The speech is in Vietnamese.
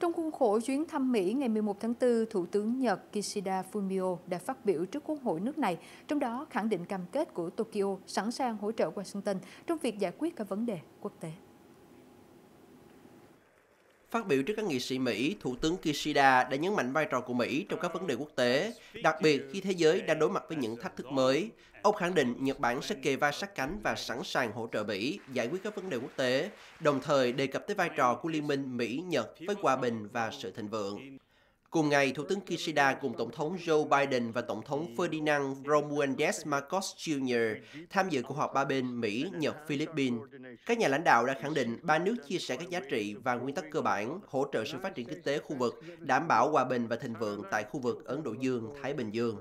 Trong khuôn khổ chuyến thăm Mỹ ngày 11 tháng 4, Thủ tướng Nhật Kishida Fumio đã phát biểu trước Quốc hội nước này, trong đó khẳng định cam kết của Tokyo sẵn sàng hỗ trợ Washington trong việc giải quyết các vấn đề quốc tế. Phát biểu trước các nghị sĩ Mỹ, Thủ tướng Kishida đã nhấn mạnh vai trò của Mỹ trong các vấn đề quốc tế, đặc biệt khi thế giới đang đối mặt với những thách thức mới. Ông khẳng định Nhật Bản sẽ kề vai sát cánh và sẵn sàng hỗ trợ Mỹ giải quyết các vấn đề quốc tế, đồng thời đề cập tới vai trò của liên minh Mỹ-Nhật với hòa bình và sự thịnh vượng. Cùng ngày, Thủ tướng Kishida cùng Tổng thống Joe Biden và Tổng thống Ferdinand Romualdez Marcos Jr. tham dự cuộc họp ba bên Mỹ, Nhật, Philippines. Các nhà lãnh đạo đã khẳng định ba nước chia sẻ các giá trị và nguyên tắc cơ bản, hỗ trợ sự phát triển kinh tế khu vực, đảm bảo hòa bình và thịnh vượng tại khu vực Ấn Độ Dương-Thái Bình Dương.